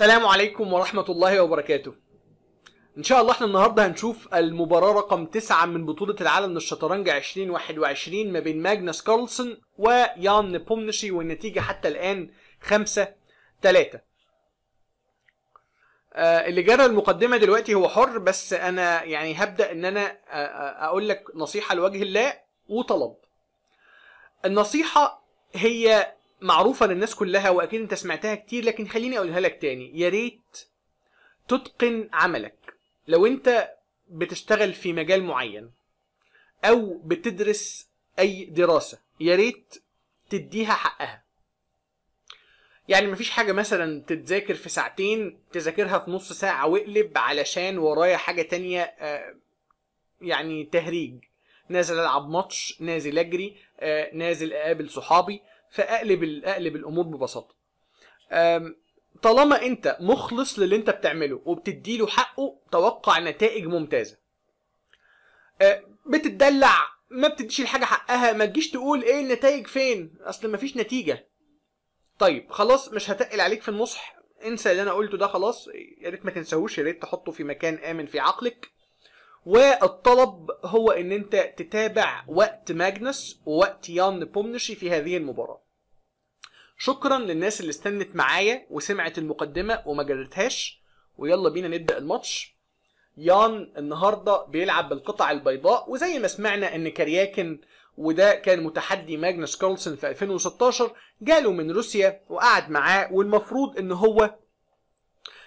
السلام عليكم ورحمة الله وبركاته ان شاء الله احنا النهارده هنشوف المباراة رقم تسعة من بطولة العالم للشطرنج 2021 ما بين ماجنس كارلسون ويان بومنشي والنتيجة حتى الآن 5 3 آه، اللي جرى المقدمة دلوقتي هو حر بس انا يعني هبدأ ان انا آه، آه، اقول لك نصيحة لوجه الله وطلب النصيحة هي معروفه للناس كلها واكيد انت سمعتها كتير لكن خليني اقولها لك تاني يا ريت تتقن عملك لو انت بتشتغل في مجال معين او بتدرس اي دراسه يا ريت تديها حقها يعني مفيش حاجه مثلا تتذاكر في ساعتين تذاكرها في نص ساعه واقلب علشان ورايا حاجه تانية آه، يعني تهريج نازل العب ماتش نازل اجري آه، نازل اقابل صحابي فاقلب اقلب الامور ببساطه طالما انت مخلص للي انت بتعمله وبتديله حقه توقع نتائج ممتازه أه، بتدلع ما بتديش الحاجه حقها ما تجيش تقول ايه النتائج فين اصل ما فيش نتيجه طيب خلاص مش هتقل عليك في النصح انسى اللي انا قلته ده خلاص يا ريت ما تنساهوش يا ريت تحطه في مكان امن في عقلك والطلب هو ان انت تتابع وقت ماجنس ووقت يان بومنشي في هذه المباراه شكرا للناس اللي استنت معايا وسمعت المقدمه وما جرتهاش ويلا بينا نبدا الماتش يان النهارده بيلعب بالقطع البيضاء وزي ما سمعنا ان كرياكن وده كان متحدي ماجنس كارلسون في 2016 جاله من روسيا وقعد معاه والمفروض ان هو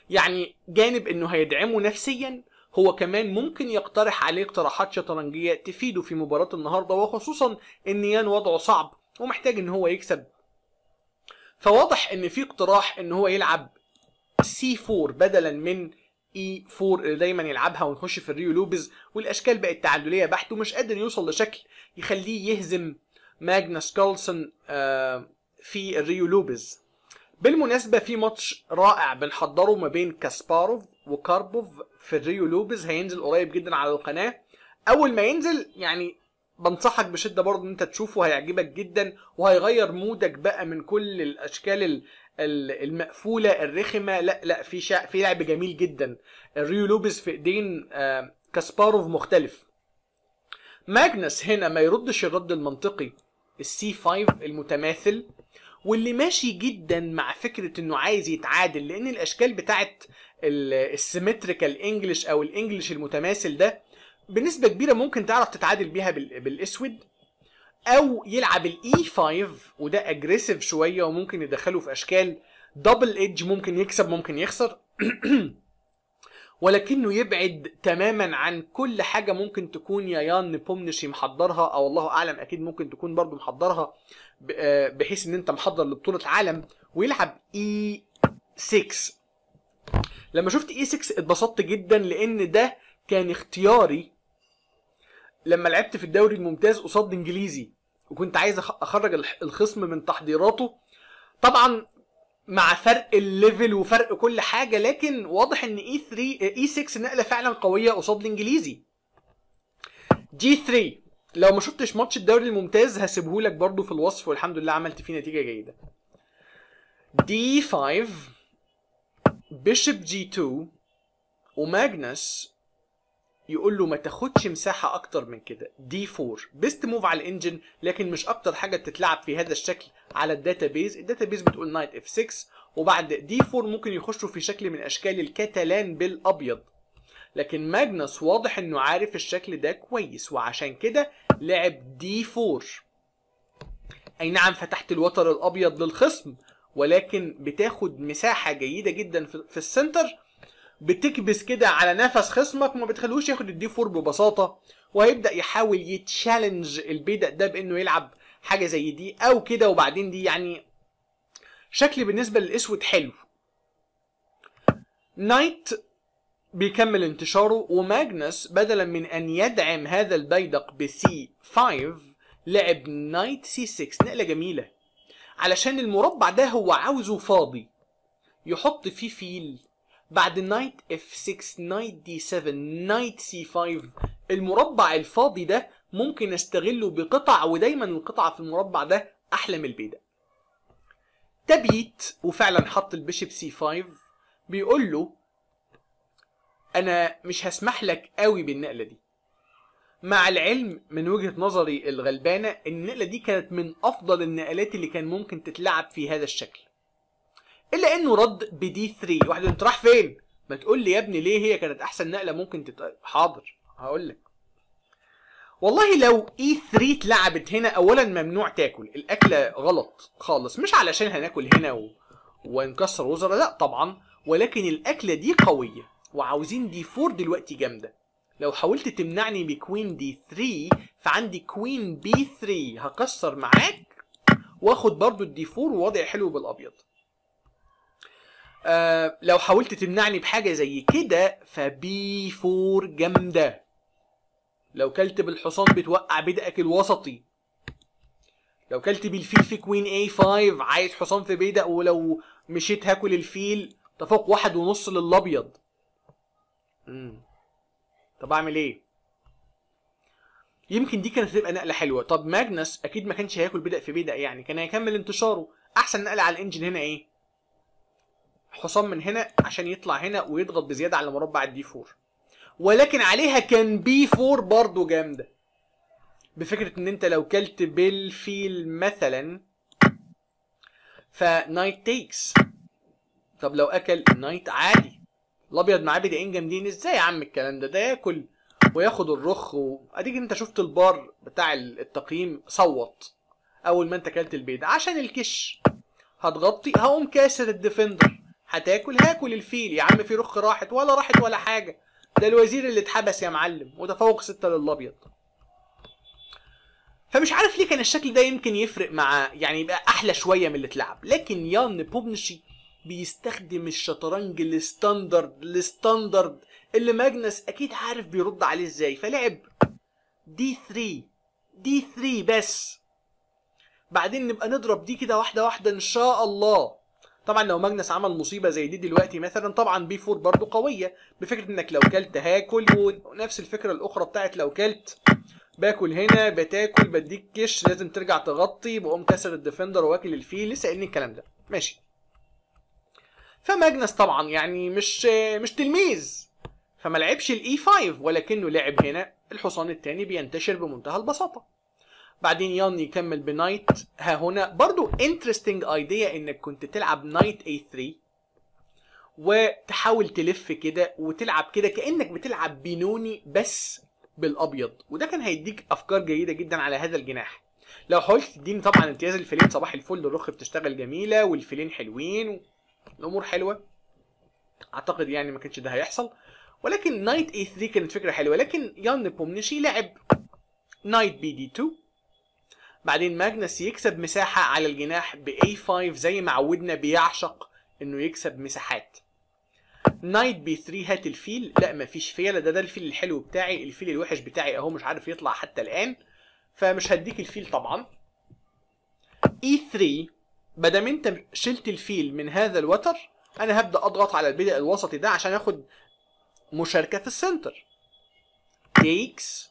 يعني جانب انه هيدعمه نفسيا هو كمان ممكن يقترح عليه اقتراحات شطرنجيه تفيده في مباراه النهارده وخصوصا ان يان وضعه صعب ومحتاج ان هو يكسب فواضح ان في اقتراح ان هو يلعب سي 4 بدلا من اي e 4 اللي دايما يلعبها ونخش في الريو لوبز والاشكال بقت تعادليه بحت ومش قادر يوصل لشكل يخليه يهزم ماجنس كارلسون آه، في الريو لوبز بالمناسبه في ماتش رائع بنحضره ما بين كاسباروف وكاربوف في ريو لوبيز هينزل قريب جدا على القناه اول ما ينزل يعني بنصحك بشده برضه ان انت تشوفه هيعجبك جدا وهيغير مودك بقى من كل الاشكال المقفوله الرخمه لا لا في شا... في لعب جميل جدا الريو لوبيز في ايدين آه، كاسباروف مختلف ماجنس هنا ما يردش الرد المنطقي السي 5 المتماثل واللي ماشي جدا مع فكره انه عايز يتعادل لان الاشكال بتاعت السيمتريكال انجلش او الانجلش المتماثل ده بنسبه كبيره ممكن تعرف تتعادل بيها بالاسود او يلعب الاي 5 e وده اجريسيف شويه وممكن يدخله في اشكال دبل ايدج ممكن يكسب ممكن يخسر ولكنه يبعد تماما عن كل حاجه ممكن تكون يا يان بومنشي محضرها او الله اعلم اكيد ممكن تكون برضو محضرها آه، بحيث ان انت محضر لبطوله العالم ويلعب اي e 6 لما شفت اي e 6 اتبسطت جدا لان ده كان اختياري لما لعبت في الدوري الممتاز قصاد انجليزي وكنت عايز اخرج الخصم من تحضيراته طبعا مع فرق الليفل وفرق كل حاجه لكن واضح ان اي 3 اي 6 نقله فعلا قويه قصاد الانجليزي جي 3 لو ما شفتش ماتش الدوري الممتاز هسيبهولك برضو في الوصف والحمد لله عملت فيه نتيجه جيده دي 5 بيشب جي 2 وماجنس يقول له ما تاخدش مساحه اكتر من كده دي 4 بيست موف على الانجن لكن مش اكتر حاجه بتتلعب في هذا الشكل على الداتا بيز الداتا بيز بتقول نايت اف 6 وبعد دي 4 ممكن يخشوا في شكل من اشكال الكتالان بالابيض لكن ماجنس واضح انه عارف الشكل ده كويس وعشان كده لعب دي 4 اي نعم فتحت الوتر الابيض للخصم ولكن بتاخد مساحه جيده جدا في السنتر بتكبس كده على نفس خصمك وما بتخلوش ياخد الدي فور ببساطه وهيبدا يحاول يتشالنج البيدق ده بانه يلعب حاجه زي دي او كده وبعدين دي يعني شكل بالنسبه للاسود حلو نايت بيكمل انتشاره وماجنس بدلا من ان يدعم هذا البيدق بسي 5 لعب نايت سي 6 نقله جميله علشان المربع ده هو عاوزه فاضي يحط فيه فيل بعد نايت اف 6 نايت دي 7 نايت سي 5 المربع الفاضي ده ممكن استغله بقطع ودايما القطعة في المربع ده احلى من البيدا تبيت وفعلا حط البيشب سي 5 بيقول له انا مش هسمح لك قوي بالنقله دي مع العلم من وجهه نظري الغلبانه ان النقله دي كانت من افضل النقلات اللي كان ممكن تتلعب في هذا الشكل الا انه رد بدي 3 واحد انت راح فين ما تقول لي يا ابني ليه هي كانت احسن نقله ممكن تت... حاضر هقول لك والله لو اي e 3 اتلعبت هنا اولا ممنوع تاكل الاكله غلط خالص مش علشان هناكل هنا و... ونكسر وزراء لا طبعا ولكن الاكله دي قويه وعاوزين دي 4 دلوقتي جامده لو حاولت تمنعني بكوين دي 3 فعندي كوين بي 3 هكسر معاك واخد برضو الدي 4 ووضع حلو بالابيض آه لو حاولت تمنعني بحاجة زي كده فبي 4 جامدة لو كلت بالحصان بتوقع بدأك الوسطي لو كلت بالفيل في كوين اي 5 عايز حصان في بيدق ولو مشيت هاكل الفيل تفوق واحد ونص للابيض امم طب اعمل ايه يمكن دي كانت هتبقى نقله حلوه طب ماجنس اكيد ما كانش هياكل بدأ في بدأ يعني كان هيكمل انتشاره احسن نقله على الانجن هنا ايه حصان من هنا عشان يطلع هنا ويضغط بزياده على مربع الدي 4 ولكن عليها كان بي 4 برضه جامده بفكره ان انت لو كلت بالفيل مثلا فنايت تيكس طب لو اكل نايت عادي الابيض معاه بدائين جامدين ازاي يا عم الكلام ده ده ياكل وياخد الرخ واديك انت شفت البار بتاع التقييم صوت اول ما انت اكلت البيض عشان الكش هتغطي هقوم كاسر الديفندر هتاكل هاكل الفيل يا عم في رخ راحت ولا راحت ولا حاجه ده الوزير اللي اتحبس يا معلم وتفوق ستة للابيض فمش عارف ليه كان الشكل ده يمكن يفرق مع يعني يبقى احلى شويه من اللي اتلعب لكن يان بوبنشي بيستخدم الشطرنج الستاندرد الستاندرد اللي ماجنس اكيد عارف بيرد عليه ازاي فلعب دي 3 دي 3 بس بعدين نبقى نضرب دي كده واحده واحده ان شاء الله طبعا لو ماجنس عمل مصيبه زي دي دلوقتي مثلا طبعا بي 4 برضه قويه بفكره انك لو كلت هاكل ونفس الفكره الاخرى بتاعت لو كلت باكل هنا بتاكل بديك كش لازم ترجع تغطي بقوم كسر الديفندر واكل الفيل لسه قايلين الكلام ده ماشي فماجنس طبعا يعني مش مش تلميذ فما لعبش الاي 5 e ولكنه لعب هنا الحصان الثاني بينتشر بمنتهى البساطه بعدين يان يكمل بنايت ها هنا برضو انترستنج ايديا انك كنت تلعب نايت اي 3 وتحاول تلف كده وتلعب كده كانك بتلعب بنوني بس بالابيض وده كان هيديك افكار جيده جدا على هذا الجناح لو حاولت تديني طبعا امتياز الفيلين صباح الفل الرخ بتشتغل جميله والفيلين حلوين الامور حلوه اعتقد يعني ما كانش ده هيحصل ولكن نايت اي 3 كانت فكره حلوه لكن يان بومنشي لعب نايت بي دي 2 بعدين ماجنس يكسب مساحه على الجناح باي 5 زي ما عودنا بيعشق انه يكسب مساحات نايت بي 3 هات الفيل لا مفيش فيلة ده ده الفيل الحلو بتاعي الفيل الوحش بتاعي اهو مش عارف يطلع حتى الان فمش هديك الفيل طبعا اي e 3 ما دام انت شلت الفيل من هذا الوتر انا هبدا اضغط على البدء الوسطي ده عشان اخد مشاركه في السنتر تيكس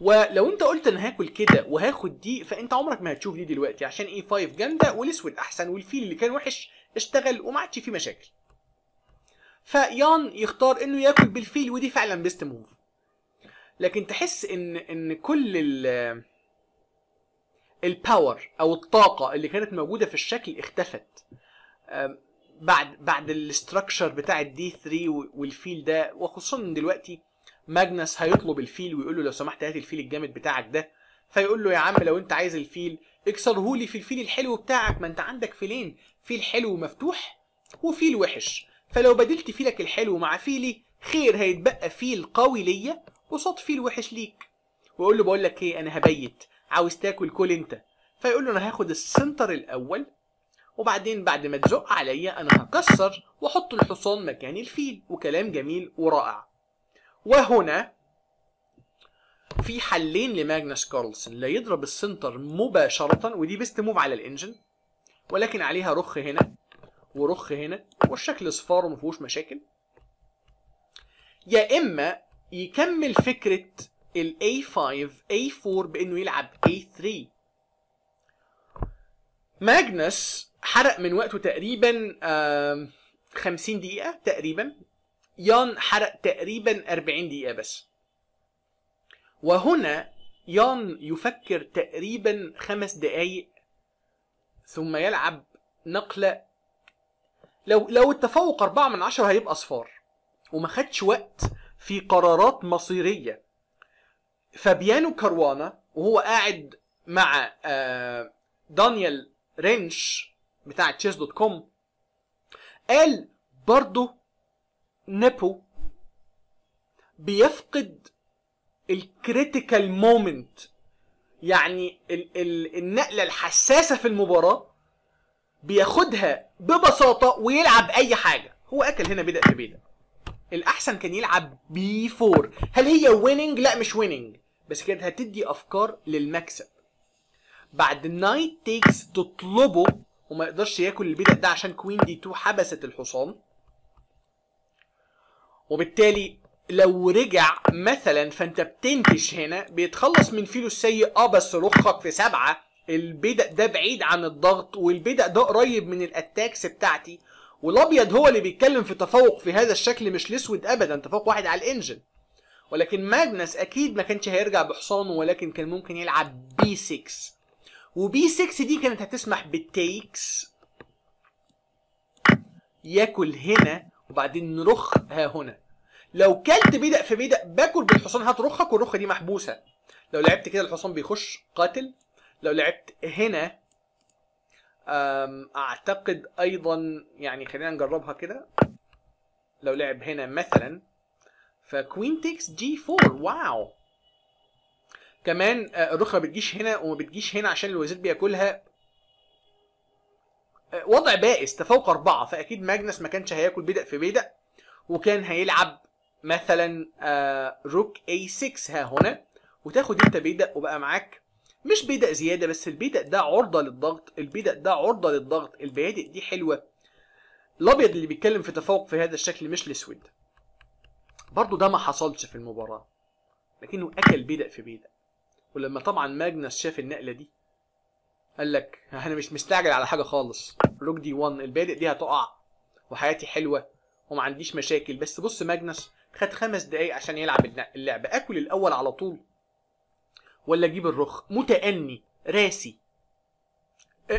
ولو انت قلت انا هاكل كده وهاخد دي فانت عمرك ما هتشوف دي دلوقتي عشان اي e 5 جامده والاسود احسن والفيل اللي كان وحش اشتغل وما عادش فيه مشاكل فيان يختار انه ياكل بالفيل ودي فعلا بيست موف لكن تحس ان ان كل ال الباور او الطاقه اللي كانت موجوده في الشكل اختفت بعد بعد الاستراكشر بتاع الدي 3 والفيل ده وخصوصا ان دلوقتي ماجنس هيطلب الفيل ويقول له لو سمحت هات الفيل الجامد بتاعك ده فيقول له يا عم لو انت عايز الفيل اكسره لي في الفيل الحلو بتاعك ما انت عندك فيلين فيل حلو مفتوح وفيل وحش فلو بدلت فيلك الحلو مع فيلي خير هيتبقى فيل قوي ليا قصاد فيل وحش ليك واقول له بقول لك ايه انا هبيت عاوز تاكل كل انت فيقول له انا هاخد السنتر الاول وبعدين بعد ما تزق عليا انا هكسر واحط الحصان مكان الفيل وكلام جميل ورائع وهنا في حلين لماجنس كارلسن لا يضرب السنتر مباشرة ودي بيست موف على الانجن ولكن عليها رخ هنا ورخ هنا والشكل صفار وما فيهوش مشاكل يا اما يكمل فكره ال A5 A4 بانه يلعب A3 ماجنس حرق من وقته تقريبا 50 دقيقة تقريبا يان حرق تقريبا 40 دقيقة بس وهنا يان يفكر تقريبا خمس دقايق ثم يلعب نقلة لو لو التفوق أربعة من عشرة هيبقى صفار وما خدش وقت في قرارات مصيرية فابيانو كروانا وهو قاعد مع آه، دانيال رينش بتاع تشيس دوت كوم قال برضه نيبو بيفقد الكريتيكال مومنت يعني ال- ال- النقله الحساسه في المباراه بياخدها ببساطه ويلعب اي حاجه هو اكل هنا بدا في بيدا الاحسن كان يلعب بي 4 هل هي ويننج لا مش ويننج بس كانت هتدي افكار للمكسب بعد النايت تيكس تطلبه وما يقدرش ياكل البيت ده عشان كوين دي 2 حبست الحصان وبالتالي لو رجع مثلا فانت بتنتش هنا بيتخلص من فيلو السيء اه بس رخك في سبعه البدأ ده بعيد عن الضغط والبدأ ده قريب من الاتاكس بتاعتي والابيض هو اللي بيتكلم في تفوق في هذا الشكل مش الاسود ابدا تفوق واحد على الانجن ولكن ماجنس اكيد ما كانش هيرجع بحصانه ولكن كان ممكن يلعب بي 6 وبي 6 دي كانت هتسمح بالتيكس ياكل هنا وبعدين نرخ ها هنا لو كلت بيدق في بيدق باكل بالحصان هات رخك والرخه دي محبوسه لو لعبت كده الحصان بيخش قاتل لو لعبت هنا اعتقد ايضا يعني خلينا نجربها كده لو لعب هنا مثلا فكوين تيكس جي 4 واو كمان آه، ما بتجيش هنا وما بتجيش هنا عشان الوزير بياكلها آه، وضع بائس تفوق أربعة فأكيد ماجنس ما كانش هياكل بيدق في بيدق وكان هيلعب مثلا آه، روك اي 6 ها هنا وتاخد انت بيدق وبقى معاك مش بيدق زياده بس البيدق ده عرضه للضغط البيدق ده عرضه للضغط البيادق دي حلوه الابيض اللي بيتكلم في تفوق في هذا الشكل مش الاسود برضه ده ما حصلش في المباراه لكنه اكل بيدق في بيدق ولما طبعا ماجنس شاف النقله دي قال لك انا مش مستعجل على حاجه خالص روك دي 1 البادئ دي هتقع وحياتي حلوه وما عنديش مشاكل بس بص ماجنس خد خمس دقايق عشان يلعب اللعبه اكل الاول على طول ولا اجيب الرخ متأني راسي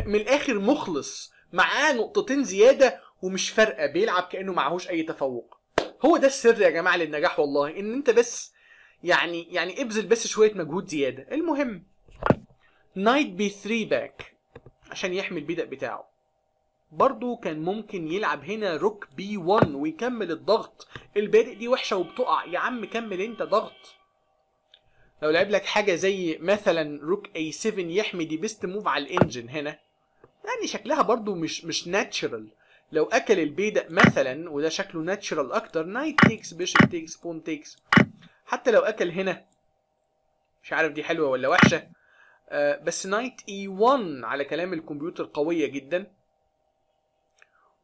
من الاخر مخلص معاه نقطتين زياده ومش فارقه بيلعب كانه معهوش اي تفوق هو ده السر يا جماعه للنجاح والله ان انت بس يعني يعني ابذل بس شويه مجهود زياده المهم نايت بي 3 باك عشان يحمي البيدق بتاعه برضه كان ممكن يلعب هنا روك بي 1 ويكمل الضغط البادئ دي وحشه وبتقع يا عم كمل انت ضغط لو لعب لك حاجه زي مثلا روك اي 7 يحمي دي بيست موف على الانجن هنا يعني شكلها برضه مش مش ناتشرال لو اكل البيدق مثلا وده شكله ناتشرال اكتر نايت تيكس بيشب تيكس بون تيكس حتى لو اكل هنا مش عارف دي حلوه ولا وحشه آه بس نايت اي 1 على كلام الكمبيوتر قويه جدا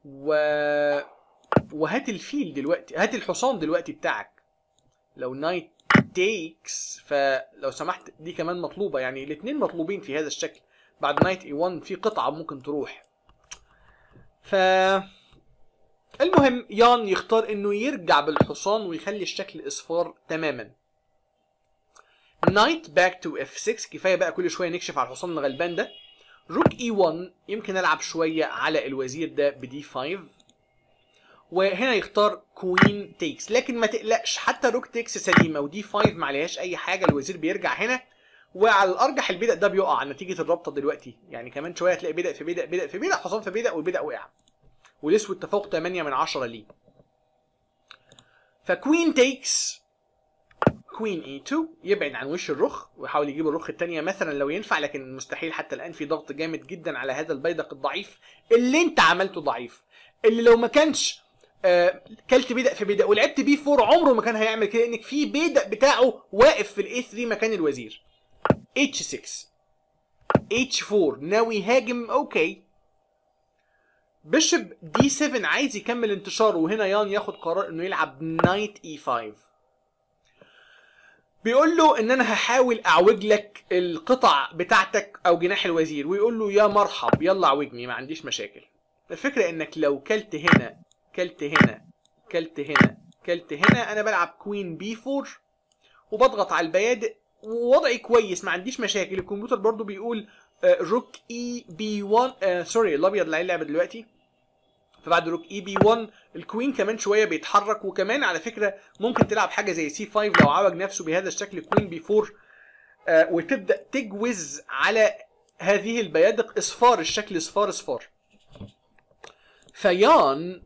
و وهات الفيل دلوقتي هات الحصان دلوقتي بتاعك لو نايت تيكس فلو سمحت دي كمان مطلوبه يعني الاثنين مطلوبين في هذا الشكل بعد نايت اي 1 في قطعه ممكن تروح ف المهم يان يختار انه يرجع بالحصان ويخلي الشكل اصفار تماما نايت باك تو اف 6 كفايه بقى كل شويه نكشف على الحصان الغلبان ده روك اي 1 يمكن العب شويه على الوزير ده بدي 5 وهنا يختار كوين تيكس لكن ما تقلقش حتى روك تيكس سليمه ودي 5 ما عليهاش اي حاجه الوزير بيرجع هنا وعلى الارجح البدء ده بيقع نتيجه الرابطه دلوقتي يعني كمان شويه هتلاقي بدء في بدء بدء في بدء حصان في بدء والبدء وقع والاسود تفوق 8 من 10 ليه فكوين تيكس كوين اي 2 يبعد عن وش الرخ ويحاول يجيب الرخ الثانيه مثلا لو ينفع لكن مستحيل حتى الان في ضغط جامد جدا على هذا البيدق الضعيف اللي انت عملته ضعيف اللي لو ما كانش آه كلت بدأ في بدأ ولعبت بي 4 عمره ما كان هيعمل كده لانك في بدأ بتاعه واقف في الاي 3 مكان الوزير H6 H4 ناوي يهاجم اوكي بيشب D7 عايز يكمل انتشاره وهنا يان ياخد قرار انه يلعب نايت E5 بيقول له ان انا هحاول اعوج لك القطع بتاعتك او جناح الوزير ويقول له يا مرحب يلا اعوجني ما عنديش مشاكل الفكره انك لو كلت هنا كلت هنا كلت هنا كلت هنا انا بلعب كوين بي 4 وبضغط على البيادق ووضعي كويس ما عنديش مشاكل الكمبيوتر برضو بيقول آه، روك اي بي 1 آه، سوري الابيض اللي عليه دلوقتي فبعد روك اي بي 1 الكوين كمان شويه بيتحرك وكمان على فكره ممكن تلعب حاجه زي سي 5 لو عوج نفسه بهذا الشكل كوين بي 4 آه، وتبدا تجوز على هذه البيادق اصفار الشكل اصفار اصفار فيان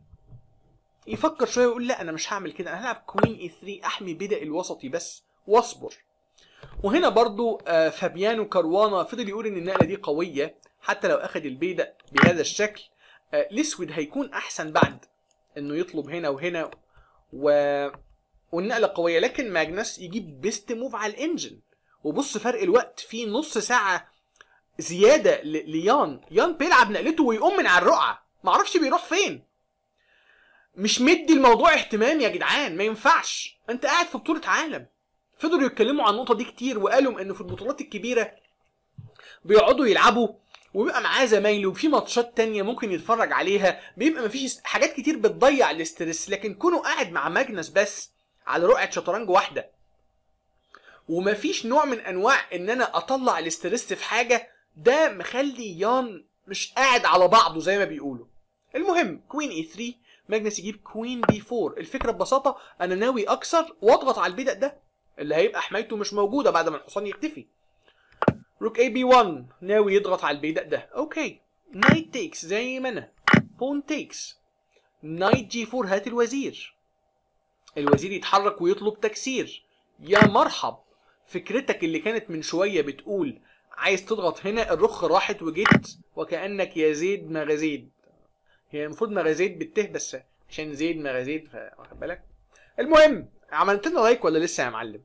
يفكر شويه ويقول لا انا مش هعمل كده انا هلعب كوين اي 3 احمي بدأ الوسطي بس واصبر وهنا برضو آه، فابيانو كروانا فضل يقول ان النقله دي قويه حتى لو اخد البيدق بهذا الشكل آه، الاسود هيكون احسن بعد انه يطلب هنا وهنا و... والنقله قويه لكن ماجنس يجيب بيست موف على الانجن وبص فرق الوقت في نص ساعه زياده ل... ليان يان بيلعب نقلته ويقوم من على الرقعه معرفش بيروح فين مش مدي الموضوع اهتمام يا جدعان ما ينفعش انت قاعد في بطوله عالم فضلوا يتكلموا عن النقطه دي كتير وقالوا ان في البطولات الكبيره بيقعدوا يلعبوا وبيبقى معاه زمايله وفي ماتشات تانية ممكن يتفرج عليها بيبقى مفيش حاجات كتير بتضيع الاسترس لكن كونه قاعد مع ماجنس بس على رقعة شطرنج واحدة ومفيش نوع من انواع ان انا اطلع الاسترس في حاجة ده مخلي يان مش قاعد على بعضه زي ما بيقولوا المهم كوين اي 3 ماجنس يجيب كوين بي 4 الفكرة ببساطة انا ناوي اكسر واضغط على البيدق ده اللي هيبقى حمايته مش موجوده بعد ما الحصان يختفي روك اي بي 1 ناوي يضغط على البيدق ده اوكي نايت تيكس زي ما انا بون تيكس نايت جي 4 هات الوزير الوزير يتحرك ويطلب تكسير يا مرحب فكرتك اللي كانت من شويه بتقول عايز تضغط هنا الرخ راحت وجيت وكانك يا زيد ما غزيد هي المفروض ما بالته بس عشان زيد ما غزيد واخد بالك المهم عملت لنا لايك ولا لسه يا معلم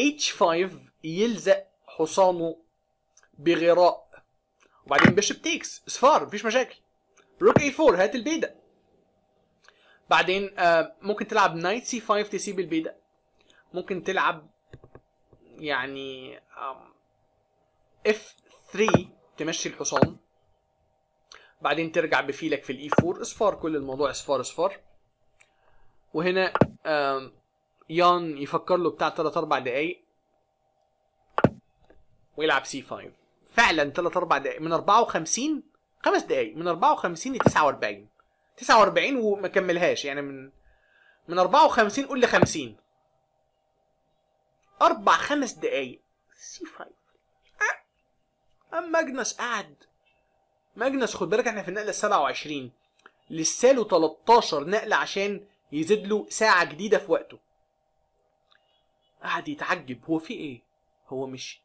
H5 يلزق حصانه بغراء وبعدين بيشب تيكس اصفار مفيش مشاكل روك A4 هات البيدا بعدين آه، ممكن تلعب نايت سي 5 تسيب البيدا ممكن تلعب يعني اف 3 تمشي الحصان بعدين ترجع بفيلك في الاي 4 اصفار كل الموضوع اصفار اصفار وهنا يان يفكر له بتاع 3 4 دقايق ويلعب سي 5 فعلا 3 4 دقايق من 54 5 دقايق من 54 ل 49 49 وما كملهاش يعني من من 54 قول لي 50 اربع خمس دقايق سي 5 اما ماجنس قعد ماجنس خد بالك احنا في النقله 27 لسه له 13 نقله عشان يزيد له ساعة جديدة في وقته قعد يتعجب هو في ايه هو مش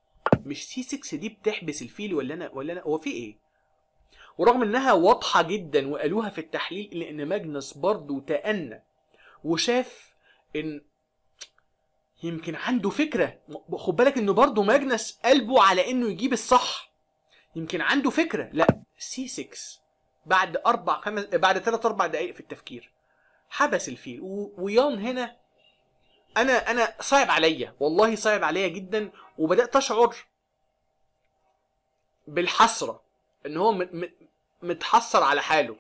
مش سي 6 دي بتحبس الفيل ولا انا ولا انا هو في ايه ورغم انها واضحة جدا وقالوها في التحليل الا ان ماجنس برضه تأنى وشاف ان يمكن عنده فكرة خد بالك انه برضه ماجنس قلبه على انه يجيب الصح يمكن عنده فكرة لا سي 6 بعد اربع خمس بعد ثلاث اربع دقائق في التفكير حبس الفيل ويان هنا انا انا صعب عليا والله صعب عليا جدا وبدات اشعر بالحسره ان هو متحسر على حاله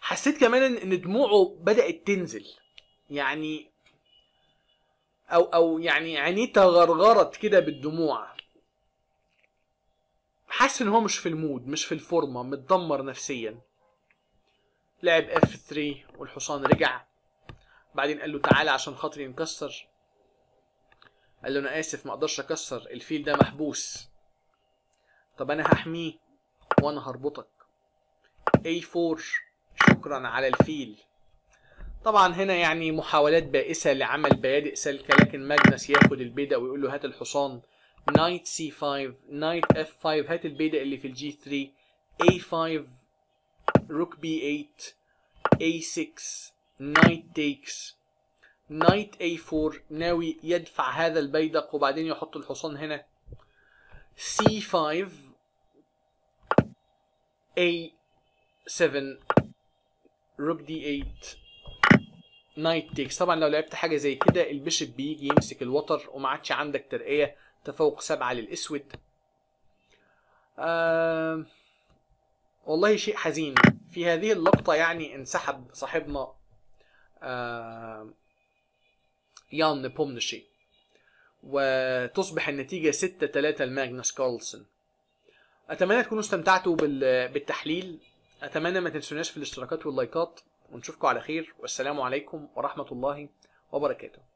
حسيت كمان ان دموعه بدات تنزل يعني او او يعني عينيه تغرغرت كده بالدموع حاسس ان هو مش في المود مش في الفورمه متدمر نفسيا لعب اف 3 والحصان رجع بعدين قال له تعالى عشان خاطري نكسر قال له انا اسف ما اقدرش اكسر الفيل ده محبوس طب انا هحميه وانا هربطك A4 شكرا على الفيل طبعا هنا يعني محاولات بائسة لعمل بيادئ سلكة لكن ماجنس ياخد البيدق ويقول له هات الحصان نايت سي 5 نايت اف 5 هات البيدق اللي في الجي 3 A5 روك بي 8 اي 6 نايت تيكس نايت اي 4 ناوي يدفع هذا البيدق وبعدين يحط الحصان هنا سي 5 اي 7 روك دي 8 نايت تيكس طبعا لو لعبت حاجه زي كده البيشب بيجي يمسك الوتر وما عادش عندك ترقيه تفوق سبعه للاسود آه والله شيء حزين في هذه اللقطة يعني انسحب صاحبنا آه، يان بومنشي وتصبح النتيجة 6-3 لماجنس كارلسون أتمنى تكونوا استمتعتوا بالتحليل أتمنى ما تنسوناش في الاشتراكات واللايكات ونشوفكم على خير والسلام عليكم ورحمة الله وبركاته